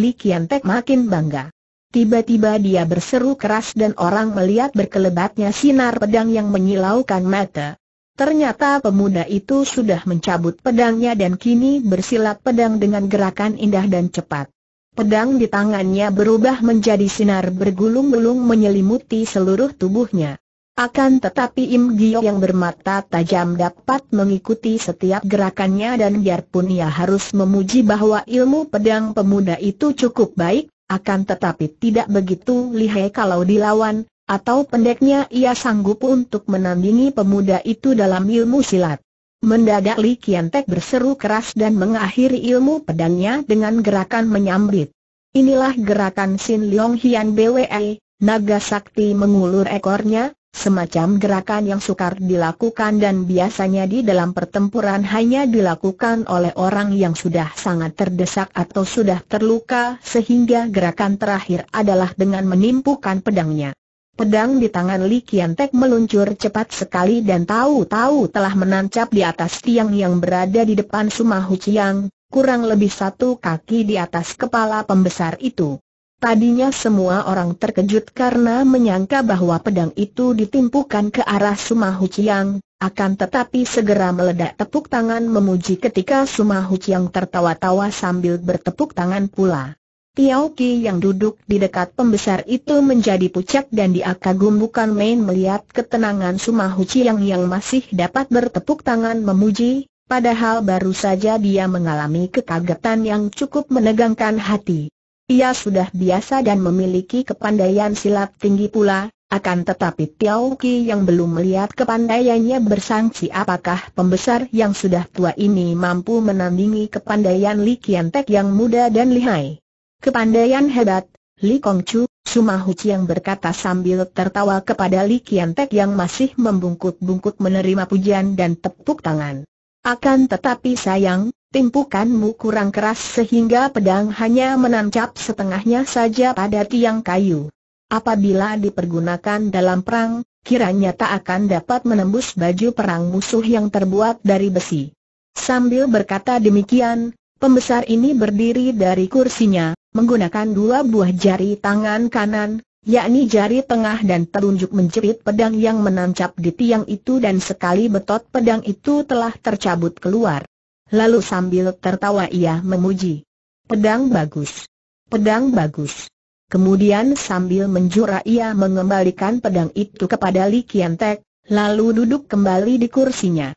Li Tek makin bangga. Tiba-tiba dia berseru keras dan orang melihat berkelebatnya sinar pedang yang menyilaukan mata. Ternyata pemuda itu sudah mencabut pedangnya dan kini bersilat pedang dengan gerakan indah dan cepat. Pedang di tangannya berubah menjadi sinar bergulung-gulung menyelimuti seluruh tubuhnya. Akan tetapi Im Gio yang bermata tajam dapat mengikuti setiap gerakannya dan biarpun ia harus memuji bahwa ilmu pedang pemuda itu cukup baik, akan tetapi tidak begitu lihai kalau dilawan, atau pendeknya ia sanggup untuk menandingi pemuda itu dalam ilmu silat. Mendadak Li Kian Tek berseru keras dan mengakhiri ilmu pedangnya dengan gerakan menyambit. Inilah gerakan Sin Leong Hian BWE, naga sakti mengulur ekornya, semacam gerakan yang sukar dilakukan dan biasanya di dalam pertempuran hanya dilakukan oleh orang yang sudah sangat terdesak atau sudah terluka sehingga gerakan terakhir adalah dengan menimpukan pedangnya. Pedang di tangan Li Kiantek meluncur cepat sekali dan tahu-tahu telah menancap di atas tiang yang berada di depan Sumahu Chiang, kurang lebih satu kaki di atas kepala pembesar itu. Tadinya semua orang terkejut karena menyangka bahwa pedang itu ditimpukan ke arah Sumahu Chiang, akan tetapi segera meledak tepuk tangan memuji ketika Sumahu Chiang tertawa-tawa sambil bertepuk tangan pula. Tiao Ki yang duduk di dekat pembesar itu menjadi pucat dan dia kagum bukan main melihat ketenangan Sumahu Chiang yang masih dapat bertepuk tangan memuji, padahal baru saja dia mengalami kekagetan yang cukup menegangkan hati. Ia sudah biasa dan memiliki kepandaian silat tinggi pula, akan tetapi Tiao Ki yang belum melihat kepandaiannya bersangsi apakah pembesar yang sudah tua ini mampu menandingi kepandaian Li Kian Tek yang muda dan lihai. Kepandaian hebat, Li Suma Sumahu yang berkata sambil tertawa kepada Li Kiantek yang masih membungkuk-bungkuk menerima pujian dan tepuk tangan. Akan tetapi sayang, timpukanmu kurang keras sehingga pedang hanya menancap setengahnya saja pada tiang kayu. Apabila dipergunakan dalam perang, kiranya tak akan dapat menembus baju perang musuh yang terbuat dari besi. Sambil berkata demikian, Pembesar ini berdiri dari kursinya, menggunakan dua buah jari tangan kanan, yakni jari tengah dan telunjuk menjerit pedang yang menancap di tiang itu dan sekali betot pedang itu telah tercabut keluar. Lalu sambil tertawa ia memuji. Pedang bagus. Pedang bagus. Kemudian sambil menjura ia mengembalikan pedang itu kepada Li Kiantek, lalu duduk kembali di kursinya.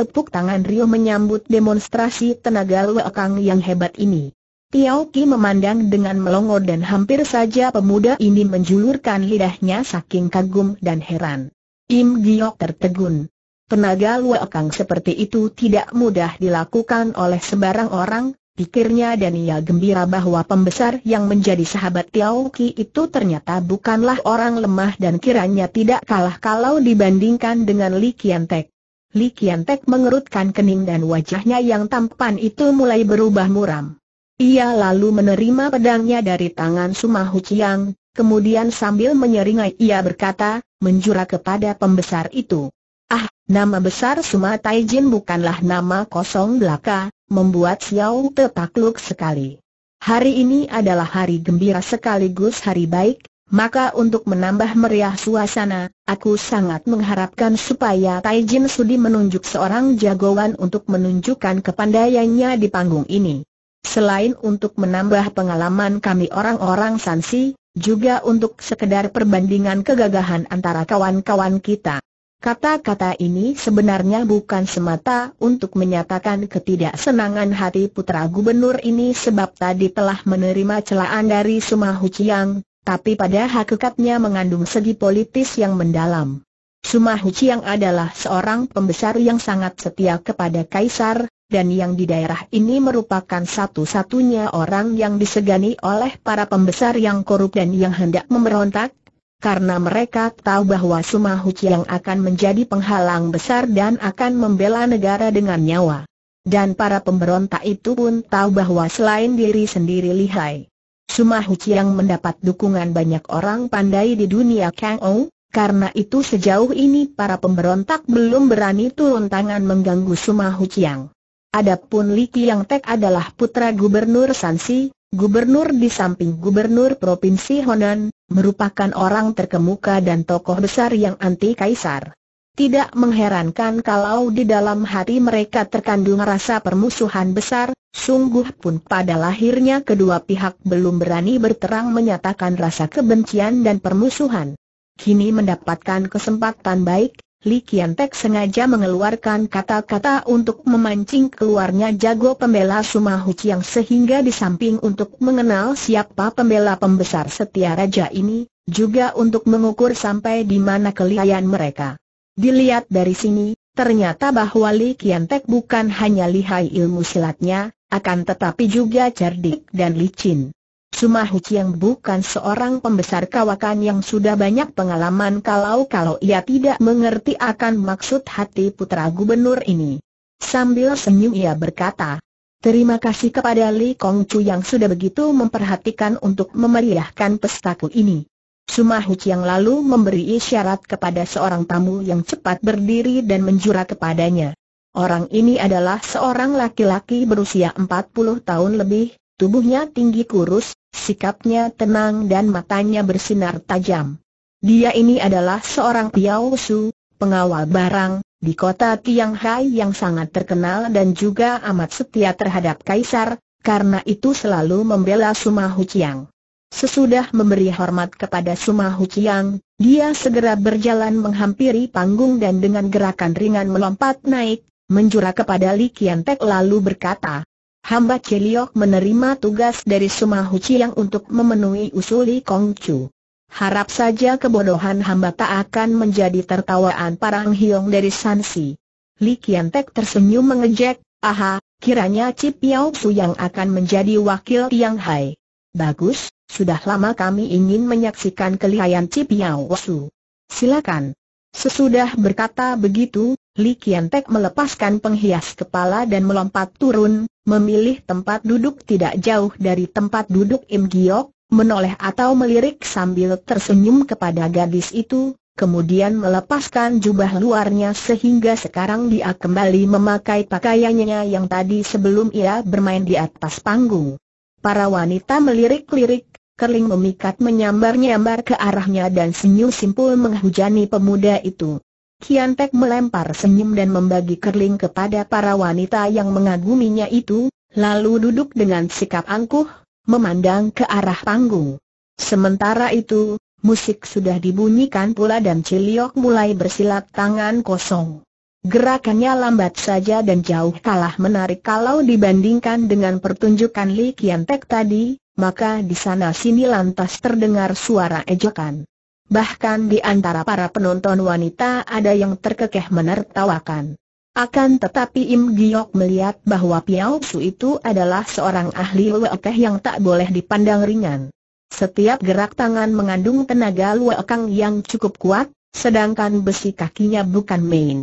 Tepuk tangan Rio menyambut demonstrasi tenaga Luakang yang hebat ini. Tiao Ki memandang dengan melongo dan hampir saja pemuda ini menjulurkan lidahnya saking kagum dan heran. Im Giok tertegun. Tenaga Luakang seperti itu tidak mudah dilakukan oleh sembarang orang, pikirnya dan ia gembira bahwa pembesar yang menjadi sahabat Tiao Ki itu ternyata bukanlah orang lemah dan kiranya tidak kalah kalau dibandingkan dengan Li Kian Tek. Li tek mengerutkan kening dan wajahnya yang tampan itu mulai berubah muram. Ia lalu menerima pedangnya dari tangan Hu Chiang, kemudian sambil menyeringai ia berkata, menjura kepada pembesar itu. Ah, nama besar Suma Taijin bukanlah nama kosong belaka, membuat Xiao tertakluk sekali. Hari ini adalah hari gembira sekaligus hari baik, maka untuk menambah meriah suasana, aku sangat mengharapkan supaya Taijin Sudi menunjuk seorang jagoan untuk menunjukkan kepandaiannya di panggung ini. Selain untuk menambah pengalaman kami orang-orang Sansi, juga untuk sekedar perbandingan kegagahan antara kawan-kawan kita. Kata-kata ini sebenarnya bukan semata untuk menyatakan ketidaksenangan hati putra gubernur ini sebab tadi telah menerima celaan dari Sumahu Chiang, tapi pada hakikatnya mengandung segi politis yang mendalam. Suma Huciang adalah seorang pembesar yang sangat setia kepada Kaisar, dan yang di daerah ini merupakan satu-satunya orang yang disegani oleh para pembesar yang korup dan yang hendak memberontak, karena mereka tahu bahwa Suma Huciang akan menjadi penghalang besar dan akan membela negara dengan nyawa. Dan para pemberontak itu pun tahu bahwa selain diri sendiri lihai Sumahu Chiang mendapat dukungan banyak orang pandai di dunia Kang Ou, karena itu sejauh ini para pemberontak belum berani turun tangan mengganggu Sumahu Chiang. Adapun Li Qiang Tek adalah putra Gubernur Sansi, Gubernur di samping Gubernur Provinsi Honan, merupakan orang terkemuka dan tokoh besar yang anti kaisar. Tidak mengherankan kalau di dalam hati mereka terkandung rasa permusuhan besar, sungguh pun pada lahirnya kedua pihak belum berani berterang menyatakan rasa kebencian dan permusuhan. Kini mendapatkan kesempatan baik, Li Kiantek sengaja mengeluarkan kata-kata untuk memancing keluarnya jago pembela Sumahu Chiang sehingga di samping untuk mengenal siapa pembela pembesar setia raja ini, juga untuk mengukur sampai di mana kelihayan mereka. Dilihat dari sini, ternyata bahwa Li Kiantek bukan hanya lihai ilmu silatnya, akan tetapi juga cerdik dan licin. Suma yang bukan seorang pembesar kawakan yang sudah banyak pengalaman kalau-kalau ia tidak mengerti akan maksud hati putra gubernur ini. Sambil senyum ia berkata, Terima kasih kepada Li Chu yang sudah begitu memperhatikan untuk memeriahkan pestaku ini. Sumahuc yang lalu memberi isyarat kepada seorang tamu yang cepat berdiri dan menjura kepadanya. Orang ini adalah seorang laki-laki berusia 40 tahun lebih, tubuhnya tinggi kurus, sikapnya tenang dan matanya bersinar tajam. Dia ini adalah seorang piausu, pengawal barang, di kota Tianghai yang sangat terkenal dan juga amat setia terhadap Kaisar, karena itu selalu membela Sumahuc yang. Sesudah memberi hormat kepada Sumahu Hukiang, dia segera berjalan menghampiri panggung dan dengan gerakan ringan melompat naik, menjura kepada Li Kiantek lalu berkata, Hamba Ciliok menerima tugas dari Sumahu Hukiang untuk memenuhi usuli Kongcu. Harap saja kebodohan hamba tak akan menjadi tertawaan parang hiong dari Sansi. Li Kiantek tersenyum mengejek, aha, kiranya Cip Yau Su yang akan menjadi wakil Tiang Hai. Bagus, sudah lama kami ingin menyaksikan kelihayan Cipiao su. Silakan. Sesudah berkata begitu, Li Kian Tek melepaskan penghias kepala dan melompat turun, memilih tempat duduk tidak jauh dari tempat duduk Im Giok, menoleh atau melirik sambil tersenyum kepada gadis itu, kemudian melepaskan jubah luarnya sehingga sekarang dia kembali memakai pakaiannya yang tadi sebelum ia bermain di atas panggung. Para wanita melirik-lirik kerling memikat menyambar-nyambar ke arahnya dan senyum simpul menghujani pemuda itu. Kian Teck melempar senyum dan membagi kerling kepada para wanita yang mengaguminya itu, lalu duduk dengan sikap angkuh, memandang ke arah panggung. Sementara itu, musik sudah dibunyikan pula dan Ciliok mulai bersilat tangan kosong. Gerakannya lambat saja dan jauh kalah menarik kalau dibandingkan dengan pertunjukan Li Kian Teck tadi, maka di sana sini lantas terdengar suara ejekan. Bahkan di antara para penonton wanita ada yang terkekeh menertawakan. Akan tetapi Im Giok melihat bahwa Piao Su itu adalah seorang ahli luekeh yang tak boleh dipandang ringan. Setiap gerak tangan mengandung tenaga luekang yang cukup kuat, sedangkan besi kakinya bukan main.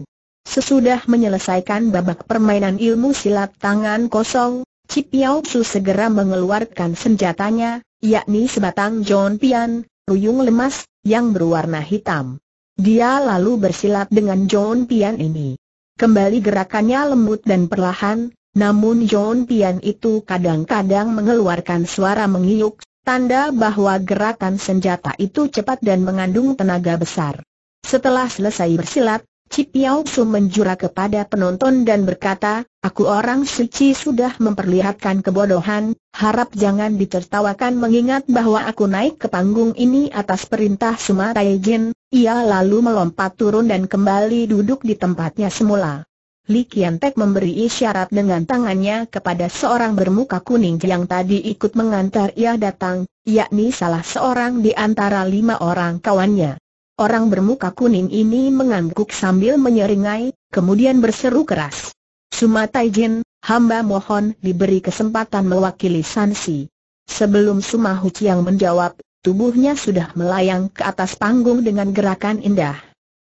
Sesudah menyelesaikan babak permainan ilmu silat tangan kosong, Piao Su segera mengeluarkan senjatanya, yakni sebatang John Pian, ruyung lemas, yang berwarna hitam. Dia lalu bersilat dengan John Pian ini. Kembali gerakannya lembut dan perlahan, namun John Pian itu kadang-kadang mengeluarkan suara mengiuk, tanda bahwa gerakan senjata itu cepat dan mengandung tenaga besar. Setelah selesai bersilat, Cipiao Su menjura kepada penonton dan berkata, aku orang suci sudah memperlihatkan kebodohan, harap jangan ditertawakan mengingat bahwa aku naik ke panggung ini atas perintah Sumatai Jin, ia lalu melompat turun dan kembali duduk di tempatnya semula. Li Kiantek memberi isyarat dengan tangannya kepada seorang bermuka kuning yang tadi ikut mengantar ia datang, yakni salah seorang di antara lima orang kawannya. Orang bermuka kuning ini mengangguk sambil menyeringai, kemudian berseru keras. Sumatai Jin, hamba mohon diberi kesempatan mewakili Sansi. Sebelum Sumahu Chiang menjawab, tubuhnya sudah melayang ke atas panggung dengan gerakan indah.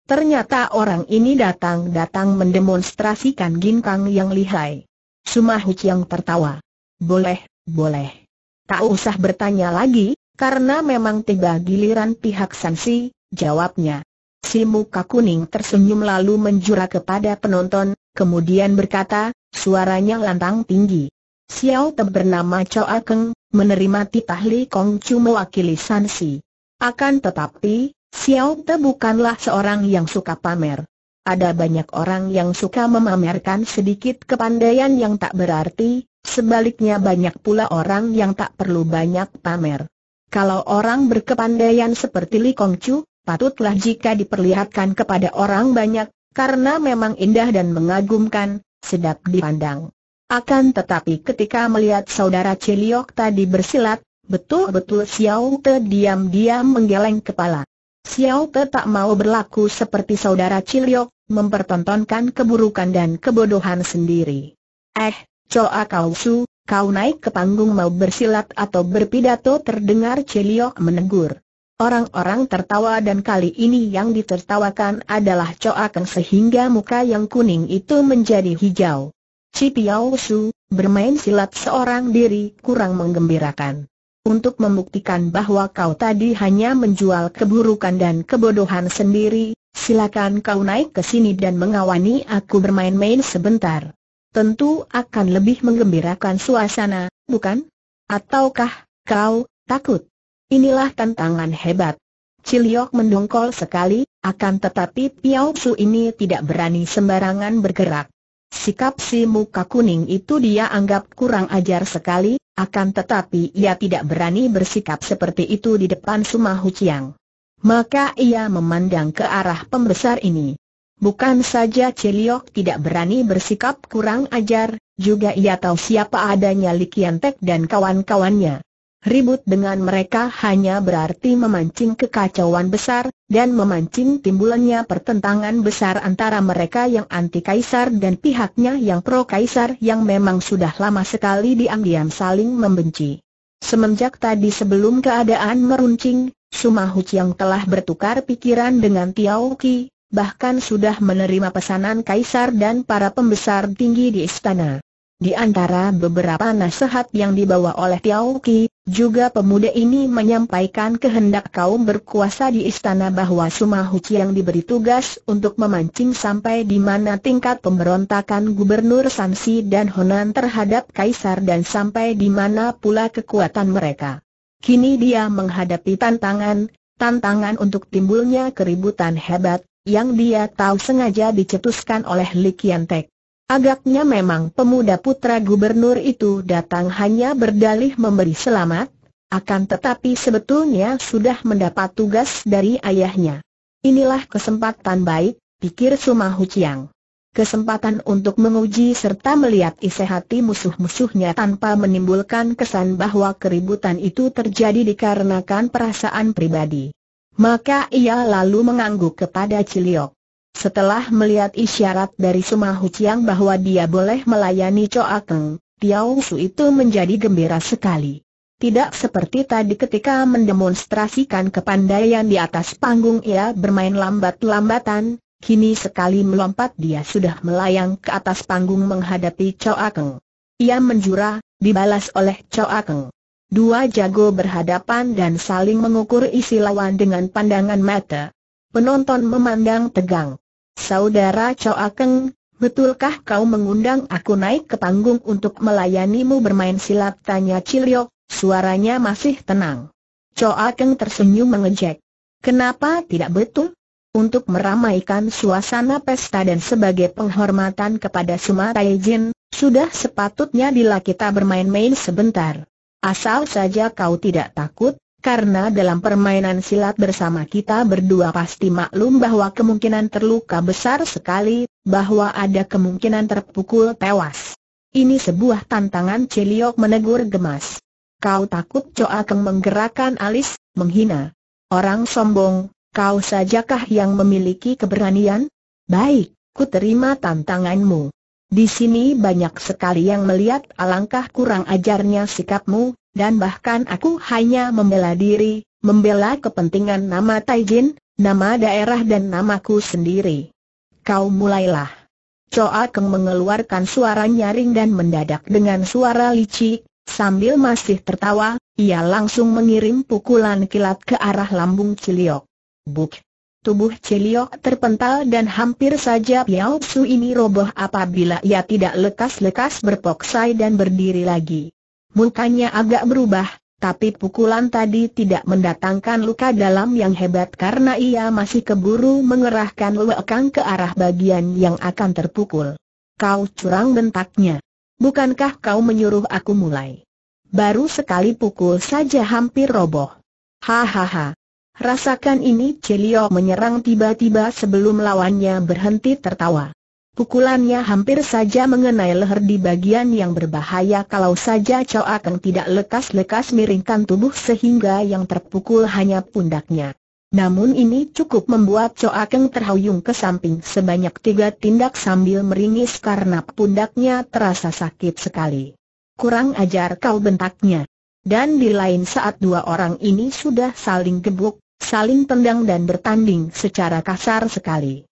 Ternyata orang ini datang-datang mendemonstrasikan ginkang yang lihai. Sumahu Chiang tertawa. Boleh, boleh. Tak usah bertanya lagi, karena memang tiba giliran pihak Sansi, Jawabnya. Si muka kuning tersenyum lalu menjura kepada penonton, kemudian berkata, suaranya lantang tinggi. Xiao Te bernama Choa Keng, menerima titah Li Kong Chu mewakili Si. Akan tetapi, Xiao Te bukanlah seorang yang suka pamer. Ada banyak orang yang suka memamerkan sedikit kepandaian yang tak berarti, sebaliknya banyak pula orang yang tak perlu banyak pamer. Kalau orang berkepandaian seperti Li Kong Chu, patutlah jika diperlihatkan kepada orang banyak, karena memang indah dan mengagumkan, sedap dipandang. Akan tetapi ketika melihat saudara Ciliok tadi bersilat, betul-betul Xiao Te diam-diam menggeleng kepala. Xiao Te tak mau berlaku seperti saudara Ciliok, mempertontonkan keburukan dan kebodohan sendiri. Eh, coa Kau Su, kau naik ke panggung mau bersilat atau berpidato terdengar Ciliok menegur. Orang-orang tertawa dan kali ini yang ditertawakan adalah Choa sehingga muka yang kuning itu menjadi hijau. Cipiao Su, bermain silat seorang diri kurang menggembirakan. Untuk membuktikan bahwa kau tadi hanya menjual keburukan dan kebodohan sendiri, silakan kau naik ke sini dan mengawani aku bermain-main sebentar. Tentu akan lebih menggembirakan suasana, bukan? Ataukah kau takut? Inilah tantangan hebat. Ciliok mendongkol sekali, akan tetapi Piao Su ini tidak berani sembarangan bergerak. Sikap si muka kuning itu dia anggap kurang ajar sekali, akan tetapi ia tidak berani bersikap seperti itu di depan Hu Chiang. Maka ia memandang ke arah pembesar ini. Bukan saja Ciliok tidak berani bersikap kurang ajar, juga ia tahu siapa adanya Likian Tek dan kawan-kawannya ribut dengan mereka hanya berarti memancing kekacauan besar, dan memancing timbulannya pertentangan besar antara mereka yang anti kaisar dan pihaknya yang pro kaisar yang memang sudah lama sekali diam-diam saling membenci. Semenjak tadi sebelum keadaan meruncing, Sumahuch yang telah bertukar pikiran dengan Tiao Ki, bahkan sudah menerima pesanan kaisar dan para pembesar tinggi di istana. Di antara beberapa nasihat yang dibawa oleh Tiao Ki, juga pemuda ini menyampaikan kehendak kaum berkuasa di istana bahwa Sumahuci yang diberi tugas untuk memancing sampai di mana tingkat pemberontakan Gubernur Sansi dan Honan terhadap Kaisar dan sampai di mana pula kekuatan mereka. Kini dia menghadapi tantangan, tantangan untuk timbulnya keributan hebat, yang dia tahu sengaja dicetuskan oleh Likiantek. Agaknya memang pemuda putra gubernur itu datang hanya berdalih memberi selamat, akan tetapi sebetulnya sudah mendapat tugas dari ayahnya. Inilah kesempatan baik, pikir Sumahu Chiang. Kesempatan untuk menguji serta melihat isi hati musuh-musuhnya tanpa menimbulkan kesan bahwa keributan itu terjadi dikarenakan perasaan pribadi. Maka ia lalu mengangguk kepada Ciliok. Setelah melihat isyarat dari Sumahu Chiang bahwa dia boleh melayani Choa Keng, Tiao Su itu menjadi gembira sekali. Tidak seperti tadi ketika mendemonstrasikan kepandaian di atas panggung ia bermain lambat-lambatan, kini sekali melompat dia sudah melayang ke atas panggung menghadapi Choa Keng. Ia menjura, dibalas oleh Choa Keng. Dua jago berhadapan dan saling mengukur isi lawan dengan pandangan mata. Penonton memandang tegang. Saudara Cho Akeng, betulkah kau mengundang aku naik ke panggung untuk melayanimu bermain silat? Tanya Ciliok, suaranya masih tenang. Cho Akeng tersenyum mengejek. Kenapa tidak betul? Untuk meramaikan suasana pesta dan sebagai penghormatan kepada Suma Jin, sudah sepatutnya bila kita bermain-main sebentar. Asal saja kau tidak takut, karena dalam permainan silat bersama kita berdua pasti maklum bahwa kemungkinan terluka besar sekali, bahwa ada kemungkinan terpukul tewas. Ini sebuah tantangan Ciliok menegur gemas. Kau takut Coa Keng menggerakkan alis, menghina. Orang sombong, kau sajakah yang memiliki keberanian? Baik, ku terima tantanganmu. Di sini banyak sekali yang melihat alangkah kurang ajarnya sikapmu, dan bahkan aku hanya membela diri, membela kepentingan nama Taijin, nama daerah dan namaku sendiri. Kau mulailah. Choa Keng mengeluarkan suara nyaring dan mendadak dengan suara licik, sambil masih tertawa, ia langsung mengirim pukulan kilat ke arah lambung Ciliok. Buk! Tubuh Ciliok terpental dan hampir saja Piao Su ini roboh apabila ia tidak lekas-lekas berpoksai dan berdiri lagi mukanya agak berubah, tapi pukulan tadi tidak mendatangkan luka dalam yang hebat karena ia masih keburu mengerahkan lekang ke arah bagian yang akan terpukul. Kau curang bentaknya. Bukankah kau menyuruh aku mulai? Baru sekali pukul saja hampir roboh. Hahaha. Rasakan ini Celio menyerang tiba-tiba sebelum lawannya berhenti tertawa. Pukulannya hampir saja mengenai leher di bagian yang berbahaya kalau saja Chow Akeng tidak lekas-lekas miringkan tubuh sehingga yang terpukul hanya pundaknya. Namun ini cukup membuat Chow Akeng terhuyung ke samping sebanyak tiga tindak sambil meringis karena pundaknya terasa sakit sekali. Kurang ajar kau bentaknya. Dan di lain saat dua orang ini sudah saling gebuk, saling tendang dan bertanding secara kasar sekali.